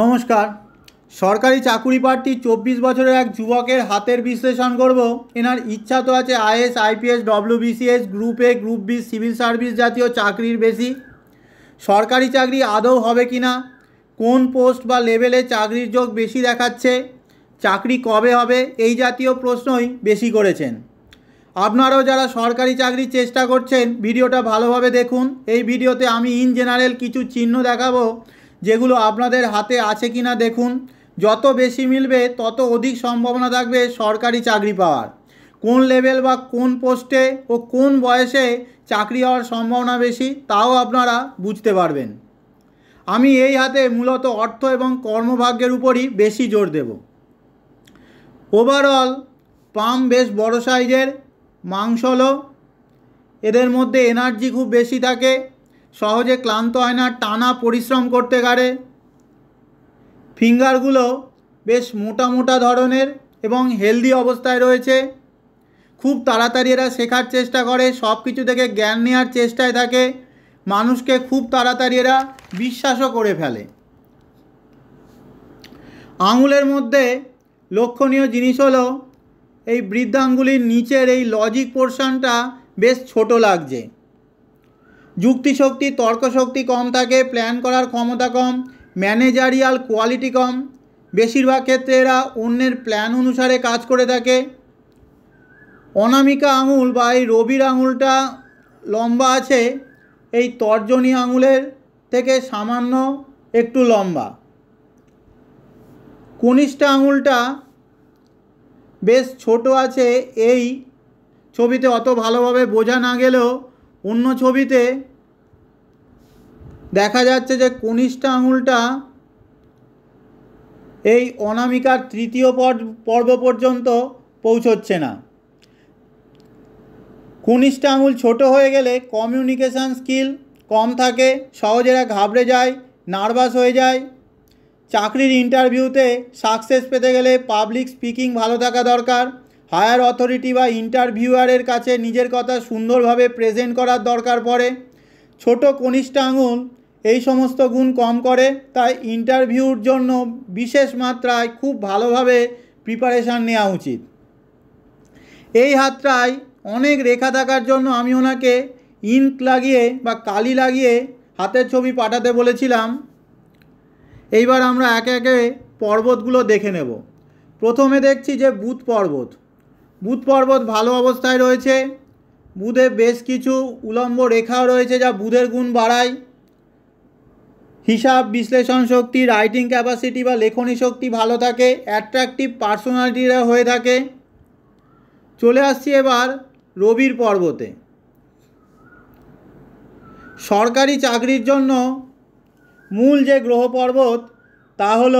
নমস্কার সরকারি চাকুরি প্রার্থী চব্বিশ বছরের এক যুবকের হাতের বিশ্লেষণ করব এনার ইচ্ছা তো আছে IAS IPS WBCS group A group B civil service জাতীয় চাকরির বেশি সরকারি চাকরি আদৌ হবে কি না কোন পোস্ট বা লেভেলে চাকরির যোগ বেশি দেখাচ্ছে চাকরি কবে হবে এই জাতীয় প্রশ্নই বেশি করেছেন আপনারাও যারা সরকারি চাকরির চেষ্টা করছেন ভিডিওটা ভালোভাবে দেখুন এই ভিডিওতে আমি ইন জেনারেল কিছু চিহ্ন দেখাবো যেগুলো আপনাদের হাতে আছে কি না দেখুন যত বেশি মিলবে তত অধিক সম্ভাবনা থাকবে সরকারি চাকরি পাওয়ার কোন লেভেল বা কোন পোস্টে ও কোন বয়সে চাকরি হওয়ার সম্ভাবনা বেশি তাও আপনারা বুঝতে পারবেন আমি এই হাতে মূলত অর্থ এবং কর্মভাগ্যের উপরই বেশি জোর দেব ওভারঅল পাম বেশ বড় সাইজের মাংসল এদের মধ্যে এনার্জি খুব বেশি থাকে সহজে ক্লান্ত হয় না টানা পরিশ্রম করতে পারে ফিঙ্গারগুলো বেশ মোটা মোটা ধরনের এবং হেলদি অবস্থায় রয়েছে খুব তাড়াতাড়ি এরা শেখার চেষ্টা করে সব কিছু থেকে জ্ঞান নেওয়ার চেষ্টায় থাকে মানুষকে খুব তাড়াতাড়ি এরা বিশ্বাসও করে ফেলে আঙুলের মধ্যে লক্ষণীয় জিনিস হলো এই বৃদ্ধাঙ্গুলির নিচের এই লজিক পোর্শনটা বেশ ছোট লাগছে যুক্তিশক্তি তর্কশক্তি কম থাকে প্ল্যান করার ক্ষমতা কম ম্যানেজারিয়াল কোয়ালিটি কম বেশিরভাগ ক্ষেত্রে এরা অন্যের প্ল্যান অনুসারে কাজ করে থাকে অনামিকা আঙুল বা এই রবির আঙুলটা লম্বা আছে এই তর্জনী আঙুলের থেকে সামান্য একটু লম্বা কনিষ্ঠ আঙুলটা বেশ ছোট আছে এই ছবিতে অত ভালোভাবে বোঝা না গেলেও অন্য ছবিতে দেখা যাচ্ছে যে কনিষ্ঠ আঙুলটা এই অনামিকার তৃতীয় পর্ব পর্যন্ত পৌঁছচ্ছে না কনিষ্ঠ আঙুল ছোট হয়ে গেলে কমিউনিকেশান স্কিল কম থাকে সহজেরা ঘাবড়ে যায় নার্ভাস হয়ে যায় চাকরির ইন্টারভিউতে সাকসেস পেতে গেলে পাবলিক স্পিকিং ভালো থাকা দরকার হায়ার অথরিটি বা ইন্টারভিউয়ারের কাছে নিজের কথা সুন্দরভাবে প্রেজেন্ট করার দরকার পড়ে ছোট কনিষ্ঠ আঙুল এই সমস্ত গুণ কম করে তাই ইন্টারভিউর জন্য বিশেষ মাত্রায় খুব ভালোভাবে প্রিপারেশান নেওয়া উচিত এই হাতটায় অনেক রেখা থাকার জন্য আমি ওনাকে ইঙ্ক লাগিয়ে বা কালি লাগিয়ে হাতের ছবি পাঠাতে বলেছিলাম এইবার আমরা একে একে পর্বতগুলো দেখে নেব প্রথমে দেখছি যে বুধ পর্বত বুধ পর্বত ভালো অবস্থায় রয়েছে বুধে বেশ কিছু উলম্ব রেখাও রয়েছে যা বুধের গুণ বাড়ায় হিসাব বিশ্লেষণ শক্তি রাইটিং ক্যাপাসিটি বা লেখনী শক্তি ভালো থাকে অ্যাট্রাকটিভ পার্সোনালিটিরা হয়ে থাকে চলে আসছি এবার রবির পর্বতে সরকারি চাকরির জন্য মূল যে গ্রহ পর্বত তা হল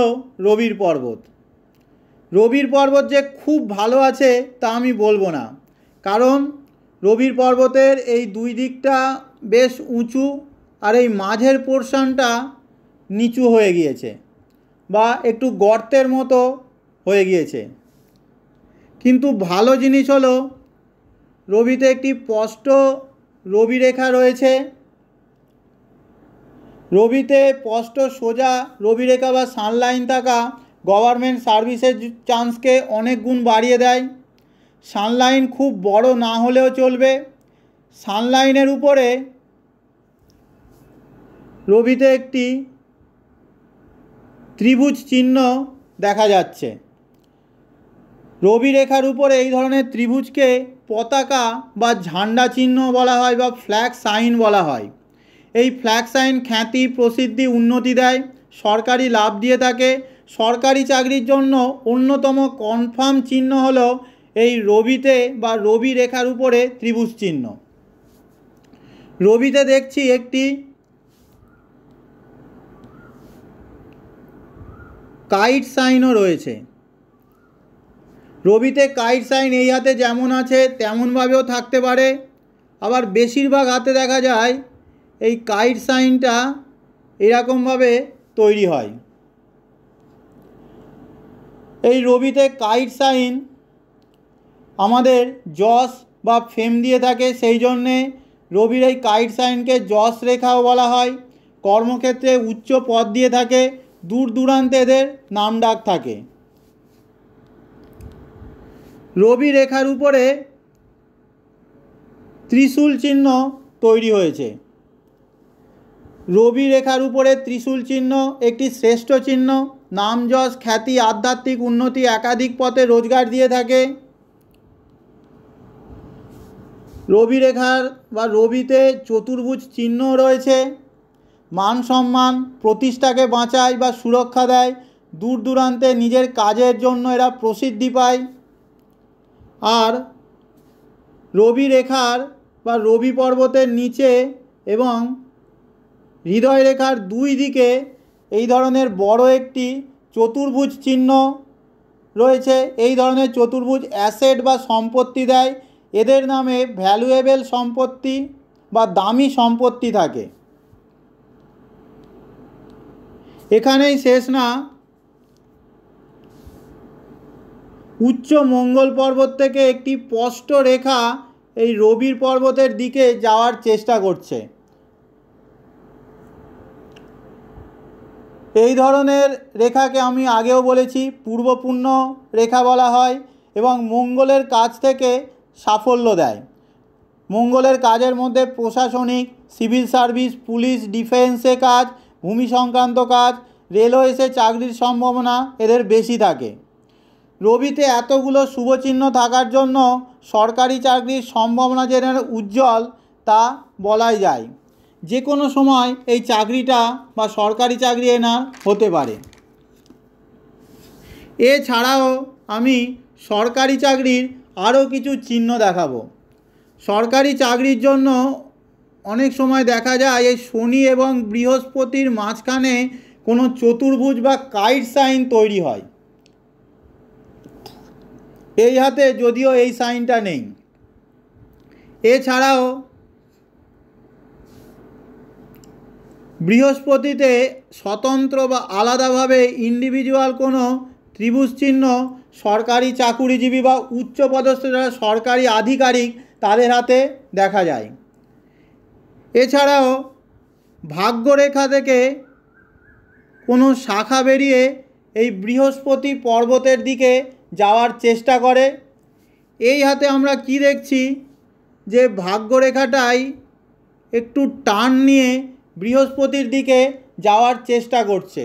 রবির পর্বত রবির পর্বত যে খুব ভালো আছে তা আমি বলবো না কারণ রবির পর্বতের এই দুই দিকটা বেশ উঁচু আর এই মাঝের পোর্শনটা নিচু হয়ে গিয়েছে বা একটু গর্তের মতো হয়ে গিয়েছে কিন্তু ভালো জিনিস হলো রবিতে একটি স্পষ্ট রবি রেখা রয়েছে রবিতে স্পষ্ট সোজা রবি রেখা বা সানলাইন থাকা গভর্নমেন্ট সার্ভিসের চান্সকে অনেক গুণ বাড়িয়ে দেয় সানলাইন খুব বড় না হলেও চলবে সানলাইনের উপরে রবিতে একটি ত্রিভুজ চিহ্ন দেখা যাচ্ছে রবি রেখার উপরে এই ধরনের ত্রিভুজকে পতাকা বা ঝান্ডা চিহ্ন বলা হয় বা ফ্ল্যাগ সাইন বলা হয় এই ফ্ল্যাগ সাইন খ্যাতি প্রসিদ্ধি উন্নতি দেয় সরকারি লাভ দিয়ে থাকে সরকারি চাকরির জন্য অন্যতম কনফার্ম চিহ্ন হল এই রবিতে বা রবি রেখার উপরে ত্রিভুজ চিহ্ন রবিতে দেখছি একটি কাইট সাইনও রয়েছে রবিতে কাইট সাইন এই হাতে যেমন আছে তেমনভাবেও থাকতে পারে আবার বেশিরভাগ হাতে দেখা যায় এই কাইট সাইনটা এরকমভাবে তৈরি হয় এই রবিতে কাইট সাইন আমাদের যশ বা ফেম দিয়ে থাকে সেই জন্যে রবির এই কাইট সাইনকে জস রেখাও বলা হয় কর্মক্ষেত্রে উচ্চ পদ দিয়ে থাকে দূর দূরান্তে এদের নাম ডাক থাকে রবি রেখার উপরে ত্রিশূল চিহ্ন তৈরি হয়েছে রবি রেখার উপরে ত্রিশূল চিহ্ন একটি শ্রেষ্ঠ চিহ্ন নাম যশ খ্যাতি আধ্যাত্মিক উন্নতি একাধিক পথে রোজগার দিয়ে থাকে রবি রেখার বা রবিতে চতুর্ভুজ চিহ্ন রয়েছে মান সম্মান প্রতিষ্ঠাকে বাঁচায় বা সুরক্ষা দেয় দূর দূরান্তে নিজের কাজের জন্য এরা প্রসিদ্ধি পায় আর রবি রেখার বা রবি পর্বতের নিচে এবং হৃদয় রেখার দুই দিকে এই ধরনের বড় একটি চতুর্ভুজ চিহ্ন রয়েছে এই ধরনের চতুর্ভুজ অ্যাসেট বা সম্পত্তি দেয় এদের নামে ভ্যালুয়েবেল সম্পত্তি বা দামি সম্পত্তি থাকে এখানেই শেষ না উচ্চ মঙ্গল পর্বত থেকে একটি স্পষ্ট রেখা এই রবির পর্বতের দিকে যাওয়ার চেষ্টা করছে এই ধরনের রেখাকে আমি আগেও বলেছি পূর্বপূর্ণ রেখা বলা হয় এবং মঙ্গলের কাজ থেকে সাফল্য দেয় মঙ্গলের কাজের মধ্যে প্রশাসনিক সিভিল সার্ভিস পুলিশ ডিফেন্সে কাজ ভূমি সংক্রান্ত কাজ রেলওয়েসে চাকরির সম্ভাবনা এদের বেশি থাকে রবিতে এতগুলো শুভচিহ্ন থাকার জন্য সরকারি চাকরির সম্ভাবনা যে উজ্জ্বল তা বলাই যায় যে কোনো সময় এই চাকরিটা বা সরকারি চাকরি এনার হতে পারে এছাড়াও আমি সরকারি চাকরির আরও কিছু চিহ্ন দেখাবো সরকারি চাকরির জন্য অনেক সময় দেখা যায় এই শনি এবং বৃহস্পতির মাঝখানে কোনো চতুর্ভুজ বা কাইট সাইন তৈরি হয় এই হাতে যদিও এই সাইনটা নেই এছাড়াও বৃহস্পতিতে স্বতন্ত্র বা আলাদাভাবে ইন্ডিভিজুয়াল কোনো ত্রিভুজ চিহ্ন সরকারি চাকুরিজীবী বা উচ্চপদস্থ যারা সরকারি আধিকারিক তাদের হাতে দেখা যায় এছাড়াও ভাগ্যরেখা থেকে কোনো শাখা বেরিয়ে এই বৃহস্পতি পর্বতের দিকে যাওয়ার চেষ্টা করে এই হাতে আমরা কি দেখছি যে ভাগ্যরেখাটাই একটু টান নিয়ে বৃহস্পতির দিকে যাওয়ার চেষ্টা করছে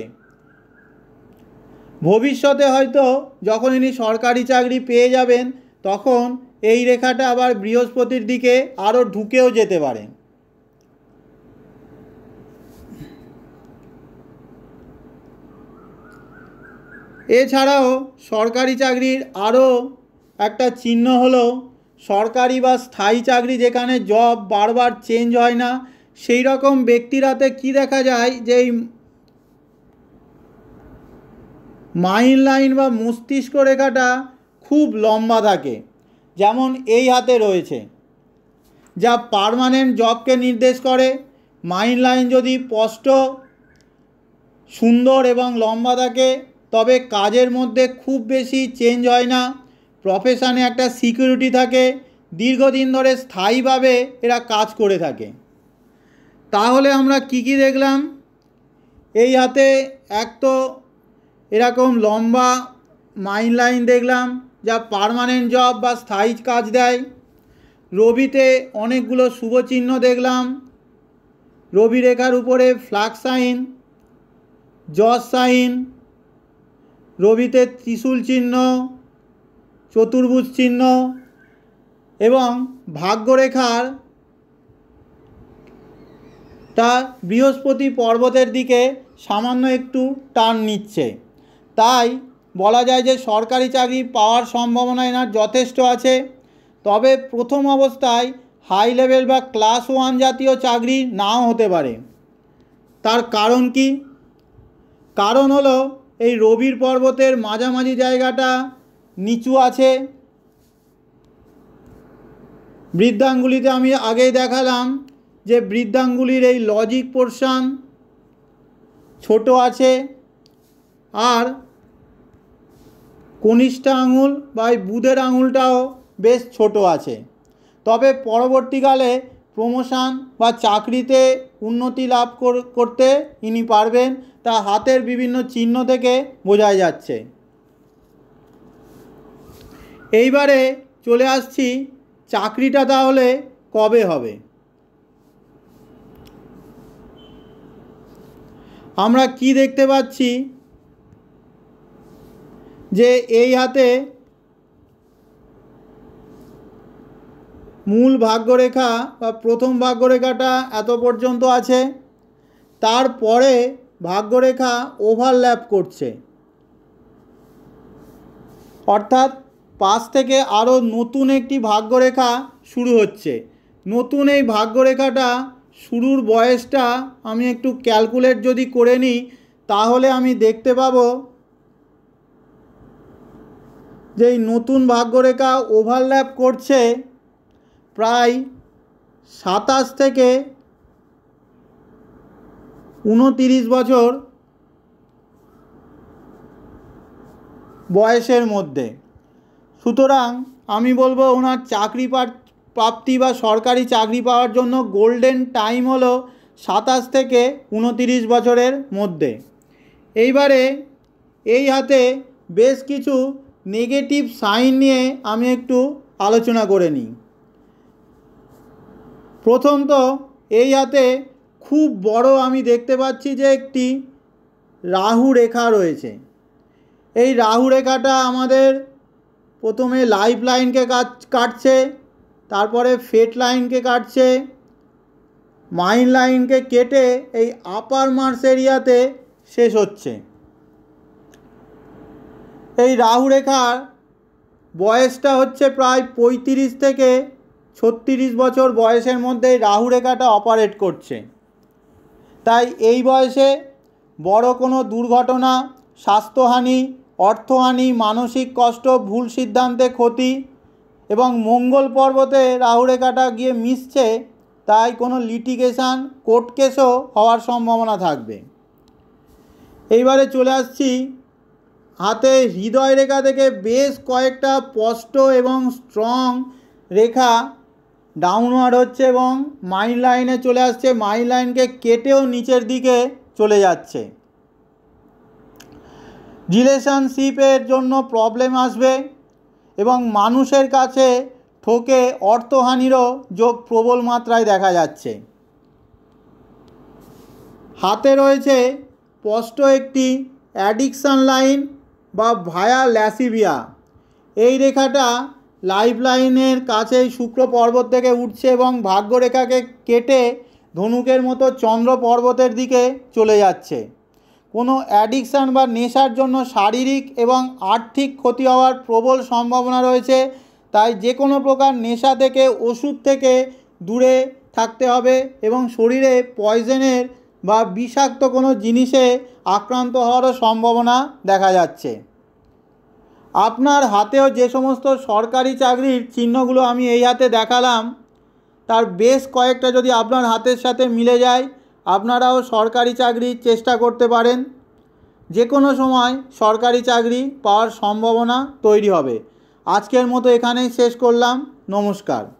ভবিষ্যতে হয়তো যখন ইনি সরকারি চাকরি পেয়ে যাবেন তখন এই রেখাটা আবার বৃহস্পতির দিকে আরও ঢুকেও যেতে পারেন এছাড়াও সরকারি চাকরির আরও একটা চিহ্ন হলো সরকারি বা স্থায়ী চাকরি যেখানে জব বারবার চেঞ্জ হয় না সেই রকম ব্যক্তিরাতে কি দেখা যায় যে মাইন লাইন বা মস্তিষ্ক রেখাটা খুব লম্বা থাকে যেমন এই হাতে রয়েছে যা পারমানেন্ট জবকে নির্দেশ করে মাইন লাইন যদি স্পষ্ট সুন্দর এবং লম্বা থাকে তবে কাজের মধ্যে খুব বেশি চেঞ্জ হয় না প্রফেশানে একটা সিকিউরিটি থাকে দীর্ঘদিন ধরে স্থায়ীভাবে এরা কাজ করে থাকে তাহলে আমরা কি কি দেখলাম এই হাতে এক তো এরকম লম্বা মাইন লাইন দেখলাম যা পারমানেন্ট জব বা স্থায়ী কাজ দেয় রবিতে অনেকগুলো শুভচিহ্ন দেখলাম রবি রেখার উপরে ফ্লাক্স সাইন জজ সাইন রবিতে ত্রিশূল চিহ্ন চতুর্ভুজ চিহ্ন এবং ভাগ্যরেখার তা বৃহস্পতি পর্বতের দিকে সামান্য একটু টান নিচ্ছে তাই বলা যায় যে সরকারি চাকরি পাওয়ার সম্ভাবনা এনার যথেষ্ট আছে তবে প্রথম অবস্থায় হাই লেভেল বা ক্লাস ওয়ান জাতীয় চাকরি নাও হতে পারে তার কারণ কি কারণ হলো এই রবির পর্বতের মাঝামাঝি জায়গাটা নিচু আছে বৃদ্ধাঙ্গুলিতে আমি আগেই দেখালাম যে বৃদ্ধাঙ্গুলির এই লজিক পোর্শান ছোট আছে আর কনিষ্ঠা আঙুল বা এই বুধের আঙুলটাও বেশ ছোট আছে তবে পরবর্তীকালে প্রমোশান বা চাকরিতে উন্নতি লাভ করতে ইনি পারবেন তা হাতের বিভিন্ন চিহ্ন থেকে বোঝা যাচ্ছে এইবারে চলে আসছি চাকরিটা তাহলে কবে হবে আমরা কি দেখতে পাচ্ছি যে এই হাতে মূল ভাগ্যরেখা বা প্রথম ভাগ্যরেখাটা এত পর্যন্ত আছে তারপরে ভাগ্যরেখা ওভারল্যাপ করছে অর্থাৎ পাশ থেকে আরও নতুন একটি ভাগ্যরেখা শুরু হচ্ছে নতুন এই ভাগ্যরেখাটা শুরুর বয়সটা আমি একটু ক্যালকুলেট যদি করে নিই তাহলে আমি দেখতে পাবো যে এই নতুন ভাগ্যরেখা ওভারল্যাপ করছে প্রায় সাতাশ থেকে উনতিরিশ বছর বয়সের মধ্যে সুতরাং আমি বলবো ওনার চাকরি প্রাপ্তি বা সরকারি চাকরি পাওয়ার জন্য গোল্ডেন টাইম হলো সাতাশ থেকে উনতিরিশ বছরের মধ্যে এইবারে এই হাতে বেশ কিছু নেগেটিভ সাইন নিয়ে আমি একটু আলোচনা করে নিই প্রথম তো এই হাতে খুব বড় আমি দেখতে পাচ্ছি যে একটি রাহু রেখা রয়েছে এই রাহু রেখাটা আমাদের প্রথমে লাইফ লাইনকে কাটছে তারপরে ফেট লাইনকে কাটছে মাইন লাইনকে কেটে এই আপার মার্স এরিয়াতে শেষ হচ্ছে এই রাহু রেখার বয়সটা হচ্ছে প্রায় পঁয়ত্রিশ থেকে ছত্রিশ বছর বয়সের মধ্যেই রাহুরেখাটা অপারেট করছে তাই এই বয়সে বড় কোনো দুর্ঘটনা স্বাস্থ্যহানি অর্থহানি মানসিক কষ্ট ভুল সিদ্ধান্তে ক্ষতি এবং মঙ্গল পর্বতে রাহুরেখাটা গিয়ে মিশছে তাই কোনো লিটিগেশান কোর্ট কেসও হওয়ার সম্ভাবনা থাকবে এইবারে চলে আসছি হাতে হৃদয় রেখা থেকে বেশ কয়েকটা স্পষ্ট এবং স্ট্রং রেখা ডাউনওয়ার্ড হচ্ছে এবং মাইন লাইনে চলে আসছে মাইন লাইনকে কেটেও নিচের দিকে চলে যাচ্ছে রিলেশনশিপের জন্য প্রবলেম আসবে এবং মানুষের কাছে ঠোকে অর্থহানিরও যোগ প্রবল মাত্রায় দেখা যাচ্ছে হাতে রয়েছে স্পষ্ট একটি অ্যাডিকশান লাইন বা ভায়া ল্যাসিভিয়া এই রেখাটা লাইফ লাইনের কাছেই শুক্র পর্বত থেকে উঠছে এবং ভাগ্যরেখাকে কেটে ধনুকের মতো চন্দ্র পর্বতের দিকে চলে যাচ্ছে কোনো অ্যাডিকশান বা নেশার জন্য শারীরিক এবং আর্থিক ক্ষতি হওয়ার প্রবল সম্ভাবনা রয়েছে তাই যে কোনো প্রকার নেশা থেকে ওষুধ থেকে দূরে থাকতে হবে এবং শরীরে পয়জনের বা বিষাক্ত কোনো জিনিসে আক্রান্ত হওয়ারও সম্ভাবনা দেখা যাচ্ছে আপনার হাতেও যে সমস্ত সরকারি চাকরির চিহ্নগুলো আমি এই হাতে দেখালাম তার বেশ কয়েকটা যদি আপনার হাতের সাথে মিলে যায় আপনারাও সরকারি চাকরির চেষ্টা করতে পারেন যে কোনো সময় সরকারি চাকরি পাওয়ার সম্ভাবনা তৈরি হবে আজকের মতো এখানেই শেষ করলাম নমস্কার